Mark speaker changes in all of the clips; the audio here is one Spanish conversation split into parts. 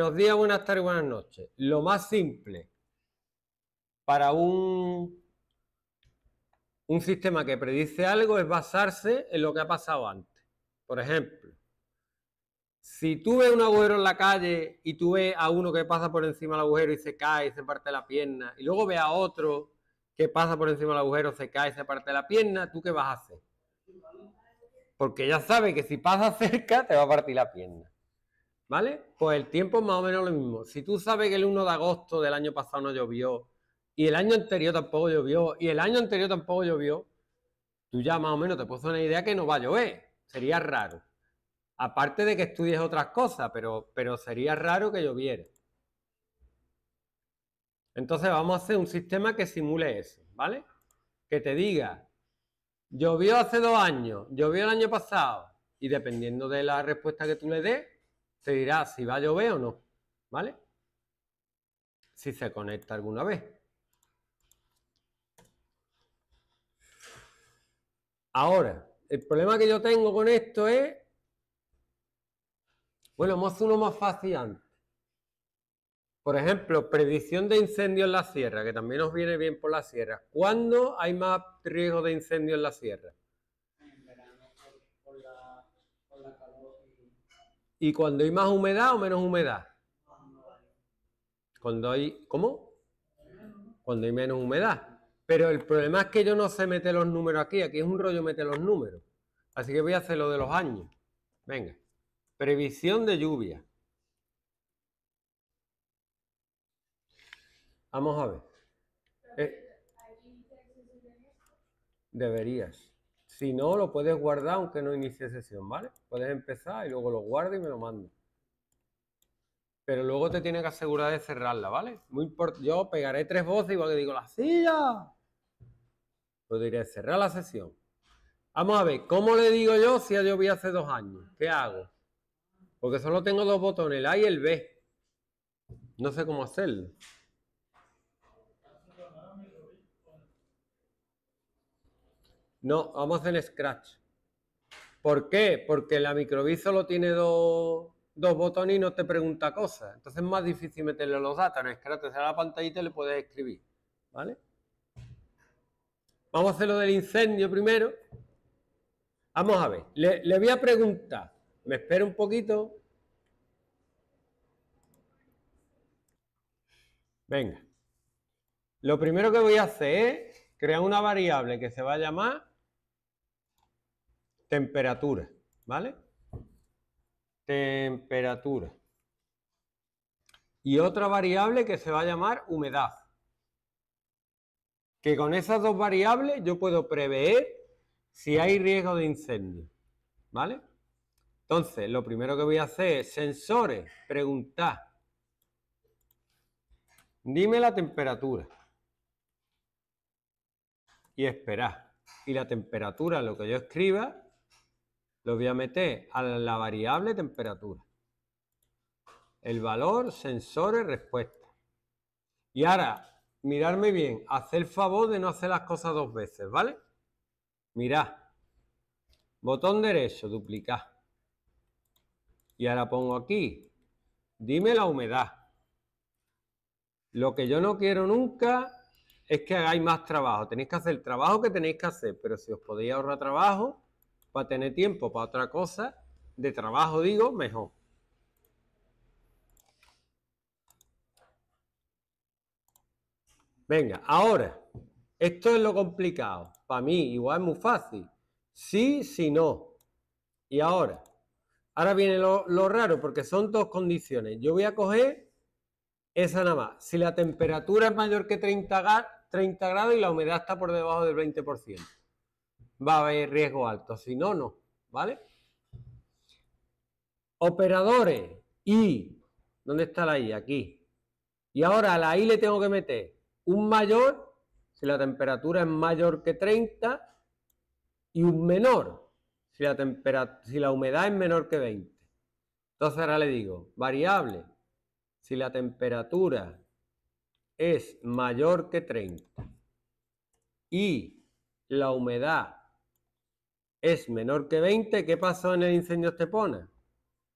Speaker 1: Buenos días, buenas tardes, buenas noches. Lo más simple para un, un sistema que predice algo es basarse en lo que ha pasado antes. Por ejemplo, si tú ves un agujero en la calle y tú ves a uno que pasa por encima del agujero y se cae y se parte la pierna, y luego ve a otro que pasa por encima del agujero, se cae y se parte la pierna, ¿tú qué vas a hacer? Porque ya sabes que si pasa cerca te va a partir la pierna. ¿Vale? Pues el tiempo es más o menos lo mismo. Si tú sabes que el 1 de agosto del año pasado no llovió, y el año anterior tampoco llovió, y el año anterior tampoco llovió, tú ya más o menos te puedes una idea que no va a llover. Sería raro. Aparte de que estudies otras cosas, pero, pero sería raro que lloviera. Entonces vamos a hacer un sistema que simule eso, ¿vale? Que te diga, llovió hace dos años, llovió el año pasado, y dependiendo de la respuesta que tú le des, se dirá si va a llover o no, ¿vale? Si se conecta alguna vez. Ahora, el problema que yo tengo con esto es, bueno, hemos uno más fácil antes. Por ejemplo, predicción de incendio en la sierra, que también nos viene bien por la sierra. ¿Cuándo hay más riesgo de incendio en la sierra? ¿Y cuando hay más humedad o menos humedad? Cuando hay... ¿Cómo? Cuando hay menos humedad. Pero el problema es que yo no sé meter los números aquí. Aquí es un rollo meter los números. Así que voy a hacer lo de los años. Venga. Previsión de lluvia. Vamos a ver. Eh, deberías. Si no, lo puedes guardar aunque no inicie sesión, ¿vale? Puedes empezar y luego lo guardo y me lo mando. Pero luego te tienes que asegurar de cerrarla, ¿vale? Muy Yo pegaré tres voces igual que digo, ¡la silla! Pues diré, cerrar la sesión. Vamos a ver, ¿cómo le digo yo si ya lloví hace dos años? ¿Qué hago? Porque solo tengo dos botones, el A y el B. No sé cómo hacerlo. No, vamos en Scratch. ¿Por qué? Porque la microbit solo tiene dos, botones y no te pregunta cosas. Entonces es más difícil meterle los datos. En Scratch te la pantallita y le puedes escribir. ¿Vale? Vamos a hacer lo del incendio primero. Vamos a ver. Le, le voy a preguntar. Me espera un poquito. Venga. Lo primero que voy a hacer es crear una variable que se va a llamar Temperatura, ¿vale? Temperatura. Y otra variable que se va a llamar humedad. Que con esas dos variables yo puedo prever si hay riesgo de incendio, ¿vale? Entonces, lo primero que voy a hacer es sensores, preguntar. Dime la temperatura. Y esperar. Y la temperatura, lo que yo escriba, lo voy a meter a la variable temperatura. El valor, sensores, respuesta. Y ahora, mirarme bien, hacer el favor de no hacer las cosas dos veces, ¿vale? Mirad. Botón derecho, duplicar. Y ahora pongo aquí, dime la humedad. Lo que yo no quiero nunca es que hagáis más trabajo. Tenéis que hacer el trabajo que tenéis que hacer, pero si os podéis ahorrar trabajo, para tener tiempo para otra cosa, de trabajo digo, mejor. Venga, ahora, esto es lo complicado. Para mí, igual es muy fácil. Sí, sí, no. Y ahora, ahora viene lo, raro, porque son dos condiciones. Yo voy a coger esa nada más. Si la temperatura es mayor que 30, 30 grados y la humedad está por debajo del 20% va a haber riesgo alto, si no, no, ¿vale? Operadores, Y. ¿dónde está la I? Aquí. Y ahora a la I le tengo que meter un mayor, si la temperatura es mayor que 30, y un menor, si la, si la humedad es menor que 20. Entonces ahora le digo, variable, si la temperatura es mayor que 30 y la humedad es menor que 20, ¿qué pasó en el incendio Estepona?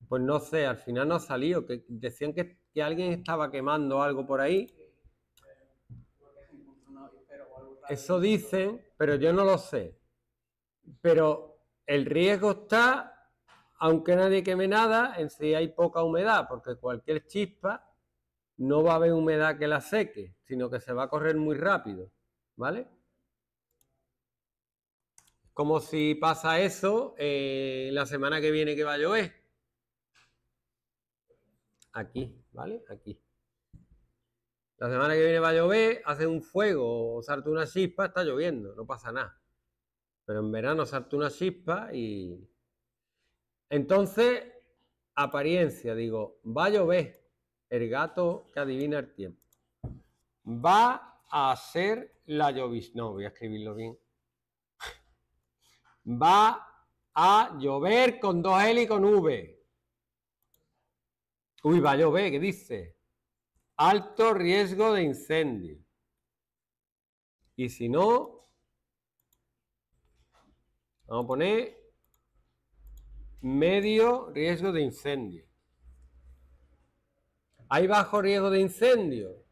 Speaker 1: Pues no sé, al final no ha salido, decían que, que alguien estaba quemando algo por ahí. Eso dicen, pero yo no lo sé. Pero el riesgo está, aunque nadie queme nada, en si hay poca humedad, porque cualquier chispa no va a haber humedad que la seque, sino que se va a correr muy rápido, ¿vale? Como si pasa eso eh, la semana que viene que va a llover. Aquí, ¿vale? Aquí. La semana que viene va a llover, hace un fuego o salta una chispa, está lloviendo, no pasa nada. Pero en verano salta una chispa y... Entonces, apariencia, digo, va a llover. El gato que adivina el tiempo. Va a hacer la llovizna. No, voy a escribirlo bien. Va a llover con 2 L y con V. Uy, va a llover, ¿qué dice? Alto riesgo de incendio. Y si no, vamos a poner medio riesgo de incendio. ¿Hay bajo riesgo de incendio?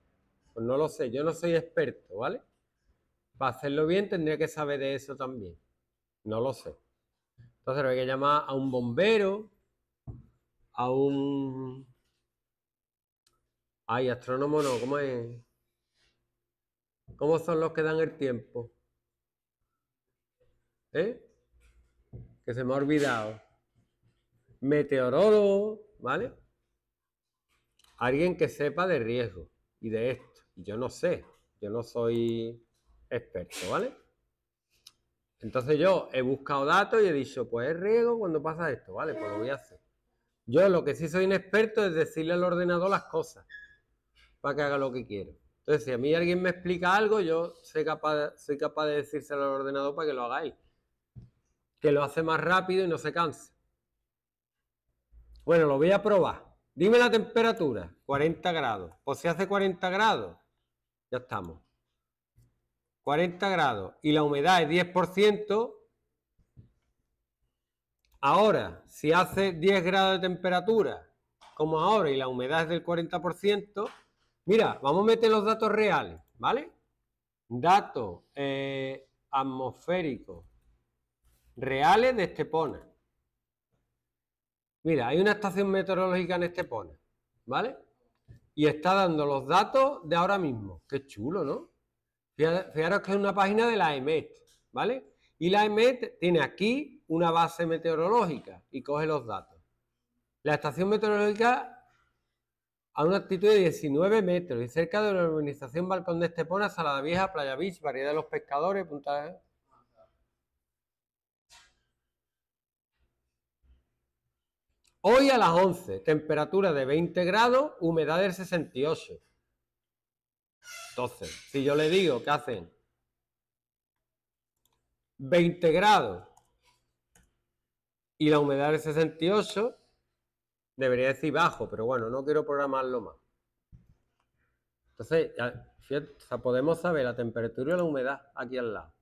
Speaker 1: Pues no lo sé, yo no soy experto, ¿vale? Para hacerlo bien tendría que saber de eso también. No lo sé. Entonces hay que llamar a un bombero, a un... Ay, astrónomo no, ¿cómo es? ¿Cómo son los que dan el tiempo? ¿Eh? Que se me ha olvidado. Meteorólogo, ¿vale? Alguien que sepa de riesgo y de esto. Y yo no sé, yo no soy experto, ¿vale? Entonces yo he buscado datos y he dicho, pues es riego cuando pasa esto, ¿vale? Pues lo voy a hacer. Yo lo que sí soy inexperto es decirle al ordenador las cosas para que haga lo que quiero. Entonces, si a mí alguien me explica algo, yo soy capaz, soy capaz de decírselo al ordenador para que lo haga hagáis. Que lo hace más rápido y no se canse. Bueno, lo voy a probar. Dime la temperatura, 40 grados. Pues si hace 40 grados, ya estamos. 40 grados y la humedad es 10%, ahora, si hace 10 grados de temperatura, como ahora, y la humedad es del 40%, mira, vamos a meter los datos reales, ¿vale? Datos eh, atmosféricos reales de Estepona. Mira, hay una estación meteorológica en Estepona, ¿vale? Y está dando los datos de ahora mismo. Qué chulo, ¿no? Fijaros que es una página de la EMET, ¿vale? Y la EMET tiene aquí una base meteorológica y coge los datos. La estación meteorológica a una altitud de 19 metros y cerca de la urbanización Balcón de Estepona, Salada Vieja, Playa Beach, Variedad de los Pescadores, Punta... Hoy a las 11, temperatura de 20 grados, humedad del 68. Entonces, si yo le digo que hacen 20 grados y la humedad es 68, debería decir bajo, pero bueno, no quiero programarlo más. Entonces, podemos saber la temperatura y la humedad aquí al lado.